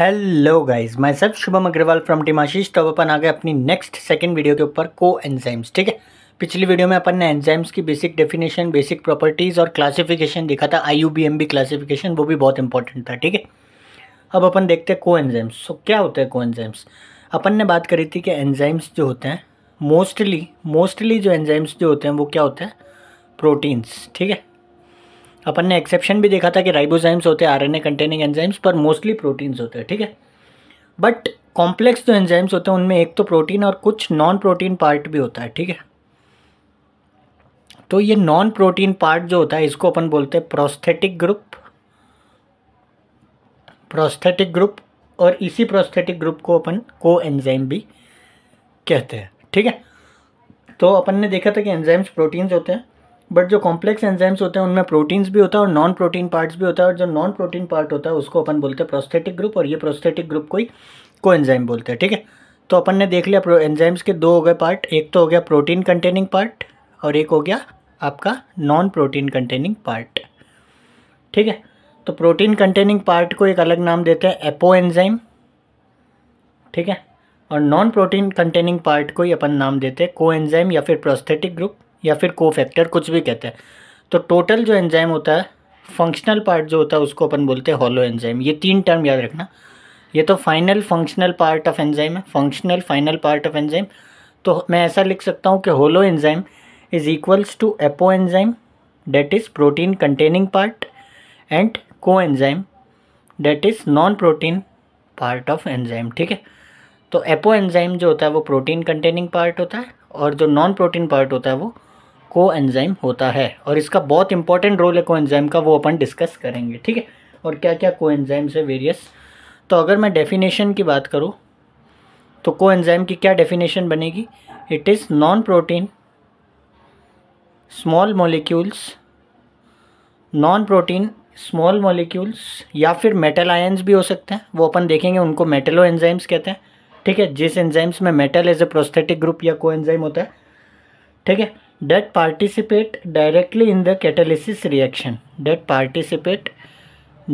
Hello guys मैं सब Shubham Agarwal from team तो अब अपन आ गए अपनी नेक्स्ट सेकंड वीडियो के ऊपर को एनजाइम्स ठीक है पिछली वीडियो में अपन ने एंजाइम्स की बेसिक डेफिनेशन बेसिक प्रॉपर्टीज़ और क्लासिफिकेशन देखा था I U B M B classification वो भी बहुत इंपॉर्टेंट था ठीक है अब अपन देखते हैं को एनजाइम्स तो क्या होते हैं को एनजाइम्स अपन ने बात करी थी कि एनजाइम्स जो होते हैं मोस्टली मोस्टली जो एनजाइम्स जो होते हैं वो क्या होते हैं प्रोटीन्स ठीक है अपन ने एक्सेप्शन भी देखा था कि राइबोजाइम्स होते हैं आरएनए कंटेनिंग एंजाइम्स पर मोस्टली प्रोटीन्स होते हैं ठीक है बट कॉम्प्लेक्स जो एंजाइम्स होते हैं उनमें एक तो प्रोटीन और कुछ नॉन प्रोटीन पार्ट भी होता है ठीक है तो ये नॉन प्रोटीन पार्ट जो होता है इसको अपन बोलते हैं प्रोस्थेटिक ग्रुप प्रोस्थेटिक ग्रुप और इसी प्रोस्थेटिक ग्रुप को अपन को एंजाइम भी कहते हैं ठीक है तो अपन ने देखा था कि एंजाइम्स प्रोटीन्स होते हैं बट जो कॉम्प्लेक्स एंजाइम्स होते हैं उनमें प्रोटीन्स भी होता है और नॉन प्रोटीन पार्ट्स भी होता है और जो नॉन प्रोटीन पार्ट होता है उसको अपन बोलते हैं प्रोस्थेटिक ग्रुप और ये प्रोस्थेटिक ग्रुप को ही को एंजाइम बोलते हैं ठीक है तो अपन ने देख लिया एंजाइम्स के दो हो गए पार्ट एक तो हो गया प्रोटीन कंटेनिंग पार्ट और एक हो गया आपका नॉन प्रोटीन कंटेनिंग पार्ट ठीक है तो प्रोटीन कंटेनिंग पार्ट को एक अलग नाम देते हैं एपो एंजाइम ठीक है और नॉन प्रोटीन कंटेनिंग पार्ट को ही अपन नाम देते हैं को एंजाइम या फिर प्रोस्थेटिक ग्रुप या फिर कोफैक्टर कुछ भी कहते हैं तो टोटल जो एंजाइम होता है फंक्शनल पार्ट जो होता है उसको अपन बोलते हैं हॉलो एंजाइम ये तीन टर्म याद रखना ये तो final functional part of enzyme है functional final part of enzyme तो मैं ऐसा लिख सकता हूँ कि holoenzyme is equals to apoenzyme that is protein containing part and coenzyme that is non protein part of enzyme ठीक है तो एपो एंजाइम जो होता है वो प्रोटीन कंटेनिंग पार्ट होता है और जो नॉन प्रोटीन पार्ट होता है वो को एंजाइम होता है और इसका बहुत इंपॉर्टेंट रोल है को एंजाइम का वो अपन डिस्कस करेंगे ठीक है और क्या क्या को एंजाइम्स है वेरियस तो अगर मैं डेफिनेशन की बात करूँ तो को एंजाइम की क्या डेफिनेशन बनेगी it is non protein small molecules non protein small molecules या फिर मेटल आयन्स भी हो सकते हैं वो अपन देखेंगे उनको मेटलो एंजाइम्स कहते हैं ठीक है जिस एंजाइम्स में metal as a prosthetic group या को एंजाइम होता है ठीक है that participate directly in the catalysis reaction that participate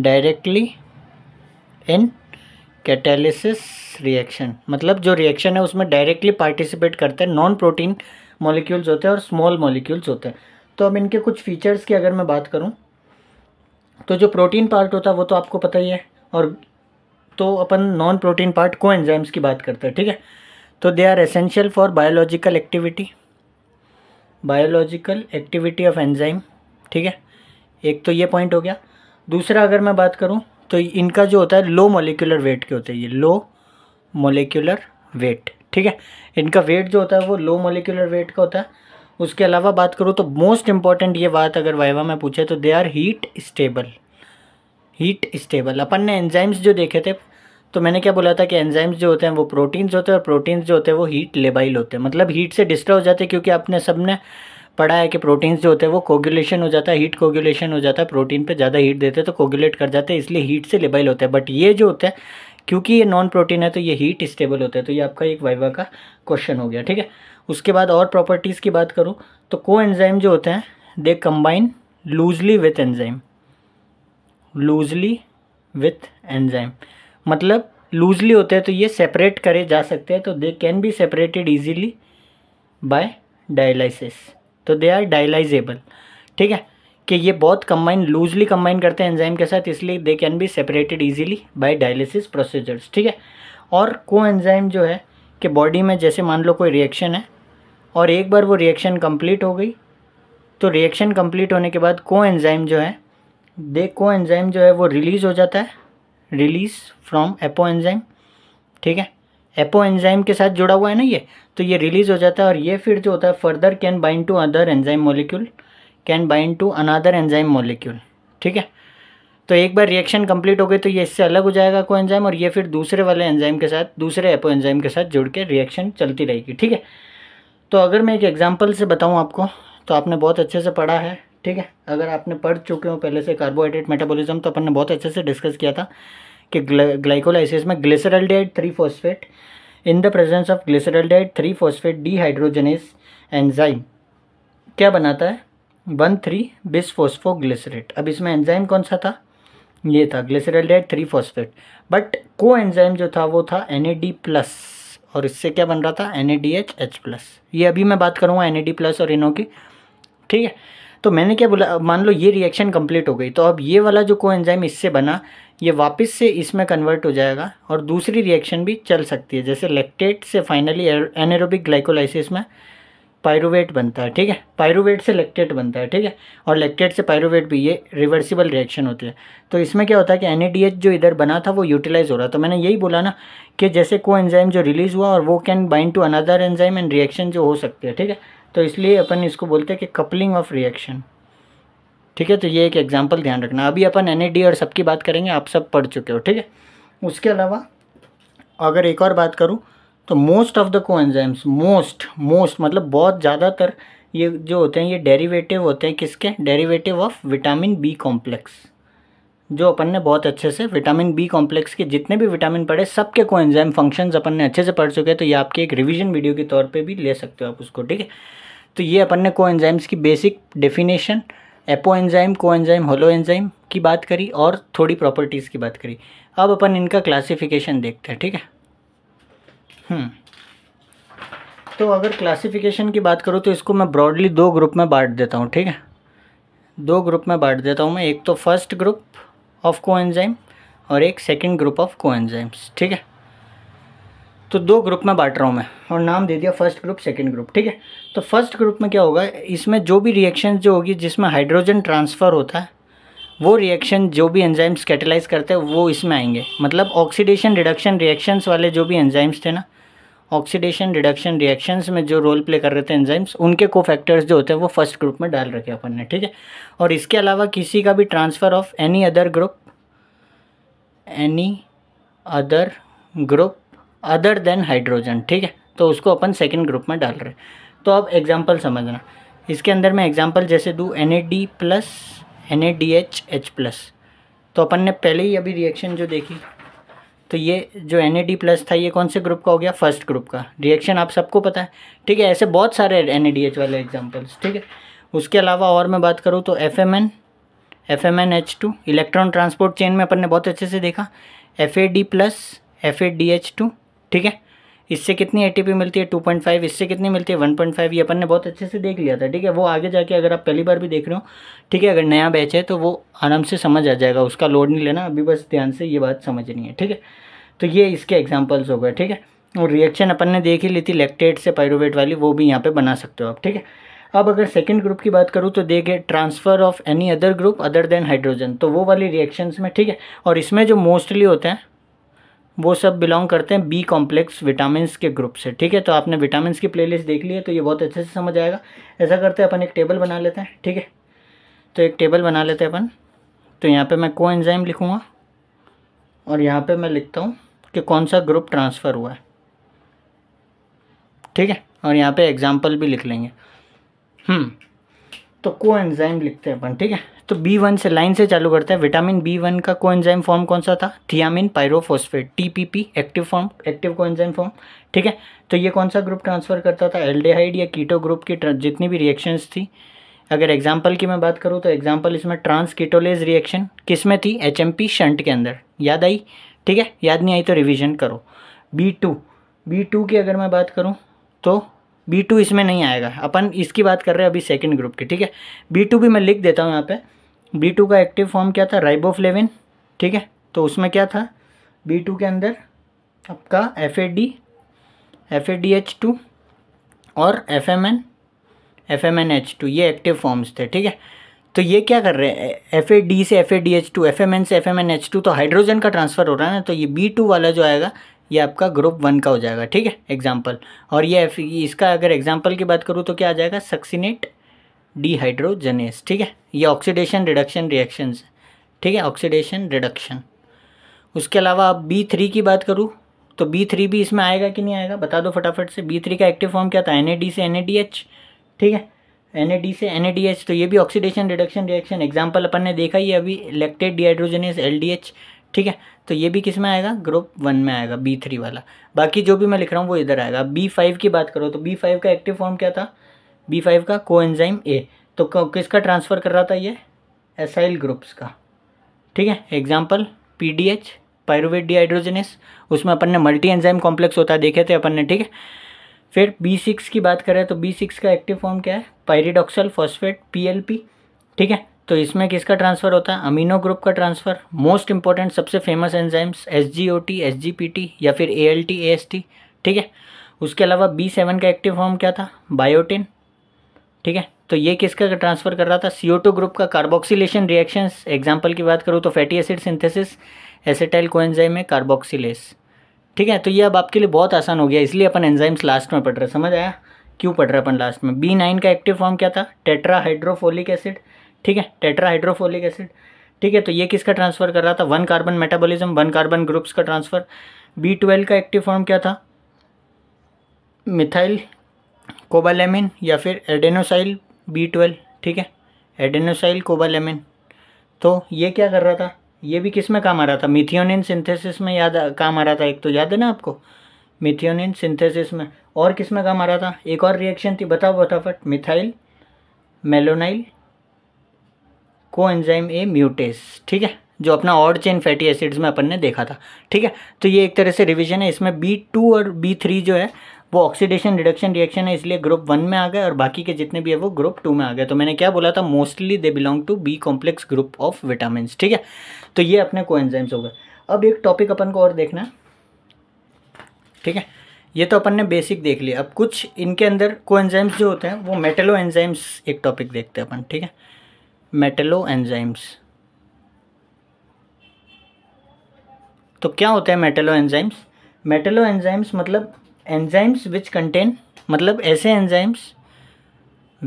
directly in catalysis reaction मतलब जो रिएक्शन है उसमें डायरेक्टली पार्टिसिपेट करते हैं नॉन प्रोटीन मॉलिक्यूल्स होते हैं और स्मॉल मॉलिक्यूल्स होते हैं तो अब इनके कुछ फीचर्स की अगर मैं बात करूं तो जो प्रोटीन पार्ट होता है वो तो आपको पता ही है और तो अपन non protein part coenzymes की बात करते हैं ठीक है तो they are essential for biological activity biological activity of enzyme ठीक है एक तो ये पॉइंट हो गया दूसरा अगर मैं बात करूँ तो इनका जो होता है लो मोलिकुलर वेट के होते हैं ये लो मोलिकुलर वेट ठीक है इनका वेट जो होता है वो लो मोलिकुलर वेट का होता है उसके अलावा बात करूँ तो मोस्ट इम्पॉर्टेंट ये बात अगर वाइवा में पूछे तो they are heat stable heat stable अपन ने एंजाइम्स जो देखे थे तो मैंने क्या बोला था कि एंजाइम्स जो होते हैं वो प्रोटीन्स होते हैं और प्रोटीन्स जो होते हैं वो हीट लेबाइल होते हैं मतलब हीट से डिस्टर्ब हो जाते हैं क्योंकि आपने सब ने पढ़ा है कि प्रोटीन्स जो होते हैं वो कोगुलेशन हो जाता है हीट कोगुलेशन हो जाता है प्रोटीन पे ज़्यादा हीट देते हैं तो कोगुलेट कर जाते हैं इसलिए हीट से लेबाइल होता है बट ये जो होता है क्योंकि ये नॉन प्रोटीन है तो ये हीट स्टेबल होता है तो ये आपका एक वाइवा का क्वेश्चन हो गया ठीक है उसके बाद और प्रॉपर्टीज़ की बात करूँ तो को एंजाइम जो होते हैं they combine loosely with enzyme loosely with enzyme मतलब लूजली होते हैं तो ये सेपरेट करे जा सकते हैं तो they can be separated easily by dialysis तो दे आर डायलाइजेबल ठीक है कि ये बहुत कम्बाइन लूजली कम्बाइन करते हैं एंजाइम के साथ इसलिए they can be separated easily by dialysis procedures ठीक है और को एंजाइम जो है कि बॉडी में जैसे मान लो कोई रिएक्शन है और एक बार वो रिएक्शन कम्प्लीट हो गई तो रिएक्शन कम्प्लीट होने के बाद को एंजाइम जो है दे को एंजाइम जो है वो रिलीज़ हो जाता है रिलीज फ्रॉम एपो एंजाइम ठीक है एपो एंजाइम के साथ जुड़ा हुआ है ना ये तो ये रिलीज हो जाता है और ये फिर जो होता है further can bind to other enzyme molecule can bind to another enzyme molecule ठीक है तो एक बार रिएक्शन कंप्लीट हो गई तो ये इससे अलग हो जाएगा को एंजाइम और ये फिर दूसरे वाले एंजाइम के साथ दूसरे एपो एंजाइम के साथ जुड़ के रिएक्शन चलती रहेगी ठीक है तो अगर मैं एक एग्जाम्पल से बताऊँ आपको तो आपने बहुत अच्छे से पढ़ा है ठीक है अगर आपने पढ़ चुके हो पहले से कार्बोहाइड्रेट मेटाबॉलिज्म तो अपन ने बहुत अच्छे से डिस्कस किया था कि ग्लाइकोलाइसिस में glyceraldehyde three phosphate in the presence of glyceraldehyde three phosphate dehydrogenase enzyme क्या बनाता है वन थ्री बिस फोस्फोग्लिसरेट अब इसमें एंजाइम कौन सा था ये था glyceraldehyde three phosphate but coenzyme जो था वो था एन प्लस और इससे क्या बन रहा था एन प्लस ये अभी मैं बात करूँगा एन प्लस और इनो की ठीक है तो मैंने क्या बोला मान लो ये रिएक्शन कंप्लीट हो गई तो अब ये वाला जो को इससे बना ये वापस से इसमें कन्वर्ट हो जाएगा और दूसरी रिएक्शन भी चल सकती है जैसे लेक्टेट से फाइनली एनेरोबिक ग्लाइकोलाइसिस में पायरोवेट बनता है ठीक है पायरोवेट से लेक्टेट बनता है ठीक है और लेक्टेट से पायरोवेट भी ये रिवर्सिबल रिएक्शन होती है तो इसमें क्या होता है कि एन जो इधर बना था वो यूटिलाइज हो रहा तो मैंने यही बोला ना कि जैसे को एंजाइम जो रिलीज़ हुआ और वो can bind to another enzyme and reaction जो हो सकती है ठीक है तो इसलिए अपन इसको बोलते हैं कि कपलिंग ऑफ रिएक्शन ठीक है तो ये एक एग्जाम्पल ध्यान रखना अभी अपन एन और सबकी बात करेंगे आप सब पढ़ चुके हो ठीक है उसके अलावा अगर एक और बात करूँ तो most of the coenzymes most most मतलब बहुत ज़्यादातर ये जो होते हैं ये डेरीवेटिव होते हैं किसके derivative of vitamin B complex जो अपन ने बहुत अच्छे से विटामिन बी कॉम्प्लेक्स के जितने भी विटामिन पड़े सबके कोएंजाइम फंक्शंस अपन ने अच्छे से पढ़ चुके हैं तो ये आपके एक रिवीजन वीडियो के तौर पे भी ले सकते हो आप उसको ठीक है तो ये अपन ने कोएंजाइम्स की basic definition apoenzyme coenzyme holoenzyme की बात करी और थोड़ी प्रॉपर्टीज़ की बात करी अब अपन इनका क्लासिफिकेशन देखते हैं ठीक है हम्म। तो अगर क्लासिफिकेशन की बात करूँ तो इसको मैं ब्रॉडली दो ग्रुप में बांट देता हूँ ठीक है दो ग्रुप में बांट देता हूँ मैं एक तो फर्स्ट ग्रुप ऑफ को और एक सेकेंड ग्रुप ऑफ को ठीक है तो दो ग्रुप में बांट रहा हूँ मैं और नाम दे दिया फर्स्ट ग्रुप सेकंड ग्रुप ठीक है तो फर्स्ट ग्रुप में क्या होगा इसमें जो भी रिएक्शन जो होगी जिसमें हाइड्रोजन ट्रांसफ़र होता है वो रिएक्शन जो भी एंजाइम्स कैटेलाइज करते हैं वो इसमें आएंगे मतलब ऑक्सीडेशन रिडक्शन रिएक्शंस वाले जो भी एंजाइम्स थे ना ऑक्सीडेशन रिडक्शन रिएक्शंस में जो रोल प्ले कर रहे थे एंजाइम्स उनके को फैक्टर्स जो होते हैं वो फर्स्ट ग्रुप में डाल रखे अपन ने ठीक है और इसके अलावा किसी का भी transfer of any other group any other group other than hydrogen ठीक है तो उसको अपन सेकेंड ग्रुप में डाल रहे हैं तो अब एग्जाम्पल समझना इसके अंदर मैं एग्जाम्पल जैसे दूँ N A D plus N A D H H plus तो अपन ने पहले ही अभी रिएक्शन जो देखी तो ये जो एन ए डी प्लस था ये कौन से ग्रुप का हो गया फर्स्ट ग्रुप का रिएक्शन आप सबको पता है ठीक है ऐसे बहुत सारे एन ए डी एच वाले एग्जाम्पल्स ठीक है उसके अलावा और मैं बात करूँ तो F M N F M N H two electron transport chain में अपन ने बहुत अच्छे से देखा F A D plus F A D H two ठीक है इससे कितनी ए मिलती है टू पॉइंट फाइव इससे कितनी मिलती है वन पॉइंट फाइव ये अपन ने बहुत अच्छे से देख लिया था ठीक है वो आगे जाके अगर आप पहली बार भी देख रहे हो ठीक है अगर नया बैच है तो वो आराम से समझ आ जाएगा उसका लोड नहीं लेना अभी बस ध्यान से ये बात समझनी है ठीक है तो ये इसके एग्जाम्पल्स हो गए ठीक है और रिएक्शन अपन ने देख ही ली थी लेक्टेट से पायरोवेट वाली वो भी यहाँ पर बना सकते हो आप ठीक है अब अगर सेकेंड ग्रुप की बात करूँ तो देखे transfer of any other group other than hydrogen तो वो वाली रिएक्शंस में ठीक है और इसमें जो मोस्टली होते हैं वो सब बिलोंग करते हैं बी कॉम्प्लेक्स विटामिन के ग्रुप से ठीक है तो आपने विटामिन की प्लेलिस्ट देख ली है तो ये बहुत अच्छे से समझ आएगा ऐसा करते हैं अपन एक टेबल बना लेते हैं ठीक है तो एक टेबल बना लेते हैं अपन तो यहाँ पे मैं को एंजाइम लिखूँगा और यहाँ पे मैं लिखता हूँ कि कौन सा ग्रुप ट्रांसफ़र हुआ है ठीक है और यहाँ पे एग्जांपल भी लिख लेंगे हम्म तो को एंजाइम लिखते हैं अपन ठीक है तो बी वन से लाइन से चालू करते हैं विटामिन बी वन का कोएंजाइम फॉर्म कौन सा था thiamine pyrophosphate TPP active form active coenzyme form ठीक है तो ये कौन सा ग्रुप ट्रांसफ़र करता था एल्डिहाइड या कीटो ग्रुप की जितनी भी रिएक्शंस थी अगर एग्जाम्पल की मैं बात करूँ तो एग्जाम्पल इसमें ट्रांस कीटोलेज रिएक्शन किस में थी एच एम पी शंट के अंदर याद आई ठीक है याद नहीं आई तो रिविजन करो बी टू बी टू की अगर मैं बात करूँ तो बी टू इसमें नहीं आएगा अपन इसकी बात कर रहे हैं अभी सेकंड ग्रुप की ठीक है बी टू भी मैं लिख देता हूँ यहाँ पे बी टू का एक्टिव फॉर्म क्या था राइबोफ्लेविन ठीक है तो उसमें क्या था बी टू के अंदर आपका F A D F A D H two और F M N F M N H two ये एक्टिव फॉर्म्स थे ठीक है तो ये क्या कर रहे हैं एफ ए डी से F A D H two F M N से F M N H two तो हाइड्रोजन का ट्रांसफर हो रहा है ना तो ये बी टू वाला जो आएगा ये आपका ग्रुप वन का हो जाएगा ठीक है एग्जाम्पल और ये एफ इसका अगर एग्जाम्पल की बात करूँ तो क्या आ जाएगा सक्सीनेट डीहाइड्रोजनेस ठीक है ये ऑक्सीडेशन रिडक्शन रिएक्शन ठीक है ऑक्सीडेशन रिडक्शन उसके अलावा अब बी थ्री की बात करूँ तो बी थ्री भी इसमें आएगा कि नहीं आएगा बता दो फटाफट से बी थ्री का एक्टिव फॉर्म क्या था एन से एन ठीक है एन से एन तो ये भी ऑक्सीडेशन रिडक्शन रिएक्शन एग्जाम्पल अपन ने देखा ही अभी इलेक्टेड डिहाइड्रोजनेस एल ठीक है तो ये भी किस में आएगा ग्रुप वन में आएगा बी थ्री वाला बाकी जो भी मैं लिख रहा हूँ वो इधर आएगा बी फाइव की बात करो तो बी फाइव का एक्टिव फॉर्म क्या था बी फाइव का को एनजाइम ए तो किसका ट्रांसफ़र कर रहा था ये एसाइल ग्रुप्स का ठीक है example P D H pyruvate dehydrogenase उसमें अपन ने मल्टी एंजाइम कॉम्प्लेक्स होता है देखे थे अपन ने ठीक है फिर बी सिक्स की बात करें तो बी सिक्स का एक्टिव फॉर्म क्या है pyridoxal phosphate P L P ठीक है तो इसमें किसका ट्रांसफ़र होता है अमीनो ग्रुप का ट्रांसफ़र मोस्ट इंपॉर्टेंट सबसे famous enzymes S G O T S G P T या फिर A L T A S T ठीक है उसके अलावा बी सेवन का एक्टिव फॉर्म क्या था बायोटिन ठीक है तो ये किसका ट्रांसफर कर रहा था सी ग्रुप का कार्बोक्सीलेशन रिएक्शंस एग्जाम्पल की बात करूँ तो fatty acid synthesis acetyl coenzyme में कार्बोक्सीलेस ठीक है तो ये अब आपके लिए बहुत आसान हो गया इसलिए अपन एंजाइम्स लास्ट में पढ़ रहे समझ आया क्यों पढ़ रहे अपन लास्ट में बी नाइन का एक्टिव फॉर्म क्या था टेट्राहाइड्रोफोलिक एसिड ठीक है टेट्राहाइड्रोफोलिक एसिड ठीक है तो ये किसका ट्रांसफर कर रहा था one carbon metabolism one carbon groups का ट्रांसफर बी ट्वेल्व का एक्टिव फॉर्म क्या था मिथाइल कोबालेमिन या फिर एडेनोसाइल बी ट्वेल्व ठीक है एडेनोसाइल कोबालेमिन तो ये क्या कर रहा था ये भी किस में काम आ रहा था मिथियोनिन सिंथेसिस में याद काम आ रहा था एक तो याद है ना आपको मिथियोनिन सिंथेसिस में और किस में काम आ रहा था एक और रिएक्शन थी बताओ फटाफट मिथाइल मेलोनाइल को एंजाइम ए म्यूटेस ठीक है जो अपना और चेन फैटी एसिड्स में अपन ने देखा था ठीक है तो ये एक तरह से रिवीजन है इसमें बी टू और बी थ्री जो है वो ऑक्सीडेशन रिडक्शन रिएक्शन है इसलिए ग्रुप वन में आ गए और बाकी के जितने भी है वो ग्रुप टू में आ गए तो मैंने क्या बोला था mostly they belong to B complex group of vitamin ठीक है तो ये अपने को एनजाइम्स हो गए अब एक टॉपिक अपन को और देखना है ठीक है ये तो अपन ने बेसिक देख लिया अब कुछ इनके अंदर को एनजाइम्स जो होते हैं वो मेटेलो एनजाइम्स एक टॉपिक देखते हैं अपन ठीक है मेटेलो एनजाइम्स तो क्या होते हैं मेटेलो एंजाइम्स मेटेलो एंजाइम्स मतलब एंजाइम्स विच कंटेन मतलब ऐसे enzymes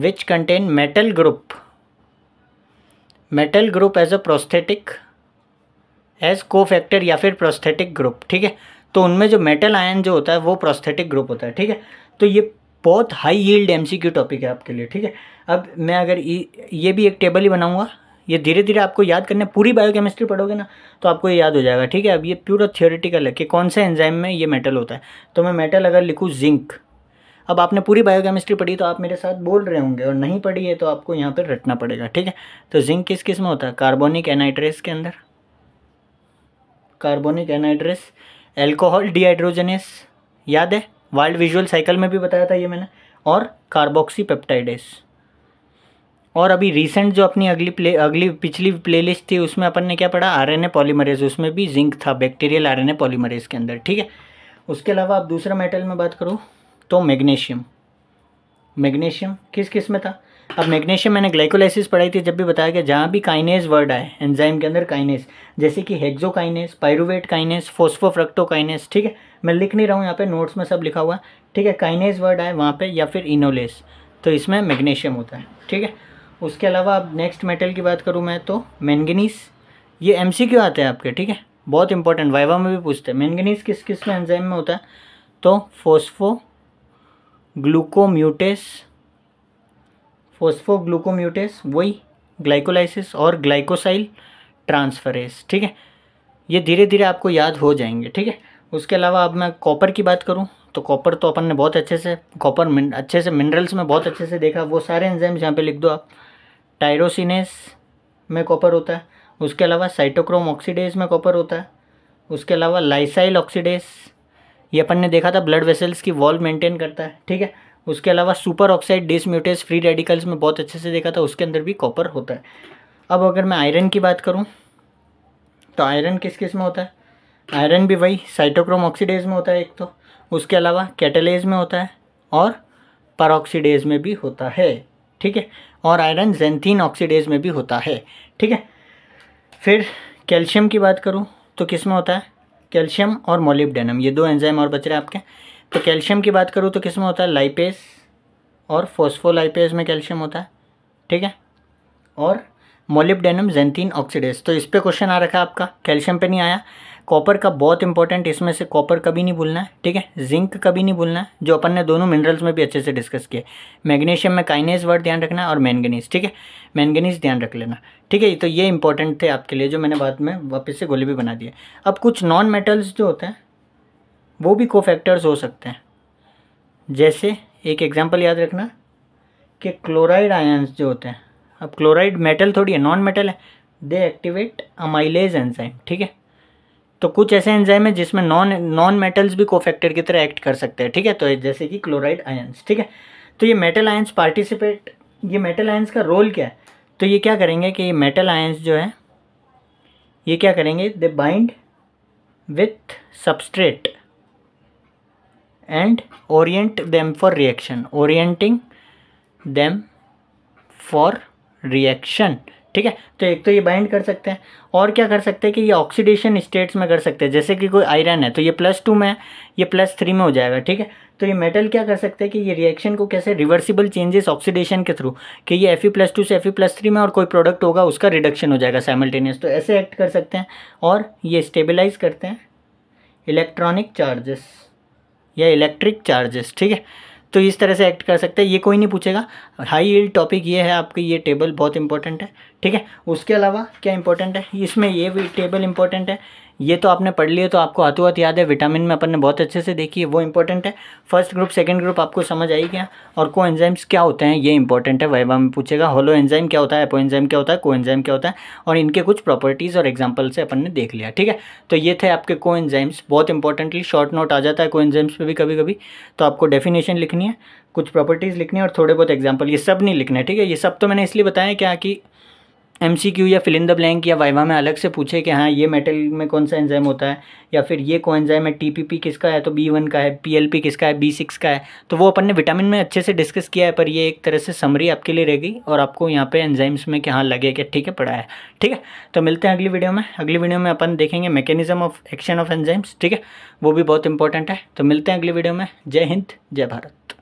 which contain metal group metal group as a prosthetic as cofactor या फिर प्रोस्थेटिक ग्रुप ठीक है तो उनमें जो मेटल आयन जो होता है वो प्रोस्थेटिक ग्रुप होता है ठीक है तो ये बहुत हाई यील्ड एमसीक्यू टॉपिक है आपके लिए ठीक है अब मैं अगर ये भी एक टेबल ही बनाऊंगा ये धीरे धीरे आपको याद करने पूरी बायोकेमिस्ट्री पढ़ोगे ना तो आपको ये याद हो जाएगा ठीक है अब ये प्योर थियोरिटिकल है कि कौन से एंजाइम में ये मेटल होता है तो मैं मेटल अगर लिखूँ जिंक अब आपने पूरी बायोकेमिस्ट्री पढ़ी तो आप मेरे साथ बोल रहे होंगे और नहीं पढ़ी है तो आपको यहाँ पर रटना पड़ेगा ठीक है तो जिंक किस किस में होता है कार्बोनिक एनाइट्रेस के अंदर कार्बोनिक एनाइड्रेस एल्कोहल डिहाइड्रोजनस याद है वाइल्ड विजुअल साइकिल में भी बताया था ये मैंने और कार्बोक्सी पेप्टाइडेस और अभी रिसेंट जो अपनी अगली प्ले अगली पिछली प्लेलिस्ट थी उसमें अपन ने क्या पढ़ा आरएनए पॉलीमरेज उसमें भी जिंक था बैक्टीरियल आरएनए पॉलीमरेज के अंदर ठीक है उसके अलावा आप दूसरा मेटल में बात करो तो मैग्नीशियम मैग्नीशियम किस किस में था अब मैग्नीशियम मैंने ग्लाइकोलाइसिस पढ़ाई थी जब भी बताया गया जहाँ भी काइनेज वर्ड आए एंजाइम के अंदर काइनेज जैसे कि hexokinase pyruvate kinase phosphofructo ठीक है मैं लिख नहीं रहा हूँ यहाँ पे नोट्स में सब लिखा हुआ ठीक है काइनेज वर्ड आए वहाँ पे या फिर इनोलेस तो इसमें मैग्नीशियम होता है ठीक है उसके अलावा अब नेक्स्ट मेटल की बात करूँ मैं तो मैंगनीस ये एम आते हैं आपके ठीक है बहुत इंपॉर्टेंट वाइवा में भी पूछते हैं मैंगनीस किस किस में एंजाइम में होता है तो फोस्फो ग्लूकोम्यूटेस फोस्फो ग्लूकोम्यूटेस वही ग्लाइकोलाइसिस और ग्लाइकोसाइल ट्रांसफरेस ठीक है ये धीरे धीरे आपको याद हो जाएंगे ठीक है उसके अलावा अब मैं कॉपर की बात करूँ तो कॉपर तो अपन ने बहुत अच्छे से कॉपर अच्छे से मिनरल्स में बहुत अच्छे से देखा वो सारे एंजाइम्स यहाँ पे लिख दो आप टायरोसिनेस में कॉपर होता है उसके अलावा साइटोक्रोम ऑक्सीडेज में कॉपर होता है उसके अलावा लाइसाइल ऑक्सीडेज ये अपन ने देखा था ब्लड वेसल्स की वॉल मेंटेन करता है ठीक है उसके अलावा superoxide dismutase free radicals में बहुत अच्छे से देखा था उसके अंदर भी कॉपर होता है अब अगर मैं आयरन की बात करूँ तो आयरन किस किस में होता है आयरन भी वही साइटोक्रोम ऑक्सीडेज में होता है एक तो उसके अलावा कैटलेज में होता है और परऑक्सीडेज में भी होता है ठीक है और आयरन जेंथीन ऑक्सीडेज में भी होता है ठीक है फिर कैल्शियम की बात करूँ तो किस में होता है कैल्शियम और मोलिबडेनम ये दो एंजाइम और बच रहे हैं आपके तो कैल्शियम की बात करूँ तो किस में होता है लाइपेज और फोस्फोलाइपेज में कैल्शियम होता है ठीक है और मोलिबडेनम जेंथीन ऑक्सीडेज तो इस पर क्वेश्चन आ रखा है आपका कैल्शियम पर नहीं आया कॉपर का बहुत इंपॉर्टेंट इसमें से कॉपर कभी नहीं भूलना है ठीक है जिंक कभी नहीं भूलना है जो अपन ने दोनों मिनरल्स में भी अच्छे से डिस्कस किए मैग्नीशियम में काइनेज वर्ड ध्यान रखना और मैंगनीज ठीक है मैंगनीज ध्यान रख लेना ठीक है तो ये इंपॉर्टेंट थे आपके लिए जो मैंने बाद में वापस से गोली भी बना दिए अब कुछ नॉन मेटल्स जो होते हैं वो भी कोफैक्टर्स हो सकते हैं जैसे एक एग्जाम्पल याद रखना कि क्लोराइड आयन्स जो होते हैं अब क्लोराइड मेटल थोड़ी है नॉन मेटल है दे एक्टिवेट अमाइलेज एंजाइम ठीक है तो कुछ ऐसे एंजाइम है जिसमें नॉन नॉन मेटल्स भी कोफेक्टेड की तरह एक्ट कर सकते हैं ठीक है तो जैसे कि क्लोराइड आयंस ठीक है तो ये मेटल आयंस पार्टिसिपेट ये मेटल आयंस का रोल क्या है तो ये क्या करेंगे कि ये मेटल आयंस जो है ये क्या करेंगे they bind with substrate and orient them for reaction orienting them for reaction ठीक है तो एक तो ये बाइंड कर सकते हैं और क्या कर सकते हैं कि ये ऑक्सीडेशन स्टेट्स में कर सकते हैं जैसे कि कोई आयरन है तो ये प्लस टू में ये प्लस थ्री में हो जाएगा ठीक है तो ये मेटल क्या कर सकते हैं कि ये रिएक्शन को कैसे रिवर्सिबल चेंजेस ऑक्सीडेशन के थ्रू कि ये एफ प्लस टू से एफ प्लस थ्री में और कोई प्रोडक्ट होगा उसका रिडक्शन हो जाएगा साइमल्टेनियस तो ऐसे एक्ट कर सकते हैं और ये स्टेबलाइज करते हैं इलेक्ट्रॉनिक चार्जेस या इलेक्ट्रिक चार्जेस ठीक है तो इस तरह से एक्ट कर सकते हैं ये कोई नहीं पूछेगा हाई यील्ड टॉपिक ये है आपकी ये टेबल बहुत इंपॉर्टेंट है ठीक है उसके अलावा क्या इंपॉर्टेंट है इसमें ये भी टेबल इंपॉर्टेंट है ये तो आपने पढ़ लिया तो आपको हाथों हाथ याद है विटामिन में अपन ने बहुत अच्छे से देखी है वो इंपॉर्टेंट है फर्स्ट ग्रुप सेकंड ग्रुप आपको समझ आई क्या और को एंजाइम्स क्या होते हैं ये इंपॉर्टेंट है वह में पूछेगा होलो एंजाइम क्या होता है एपो एंजाइम क्या होता है को एंजाइम क्या होता है और इनके कुछ प्रॉपर्टीज़ और एग्जाम्पल से अपन ने देख लिया ठीक है तो ये थे आपके को एंजाइम्स बहुत इंपॉर्टेंटली शॉर्ट नोट आ जाता है को एंजाइम्स पर भी कभी कभी तो आपको डेफिनेशन लिखनी है कुछ प्रॉपर्टीज़ लिखनी है और थोड़े बहुत एग्जाम्पल ये सब नहीं लिखना है ठीक है ये सब तो मैंने इसलिए बताया क्या कि एम सी क्यू या द ब्लैंक या वाइवा में अलग से पूछे कि हाँ ये मेटल में कौन सा एंजाइम होता है या फिर ये कौन एंजाइम है टी पी पी किसका है तो बी वन का है पी एल पी किसका है बी सिक्स का है तो वो अपन ने विटामिन में अच्छे से डिस्कस किया है पर ये एक तरह से समरी आपके लिए रहेगी और आपको यहाँ पे एंजाइम्स में कि हाँ लगे कि ठीक है पढ़ा है ठीक है तो मिलते हैं अगली वीडियो में अगली वीडियो में अपन देखेंगे mechanism of action of enzymes ठीक है वो भी बहुत इंपॉर्टेंट है तो मिलते हैं अगली वीडियो में जय हिंद जय भारत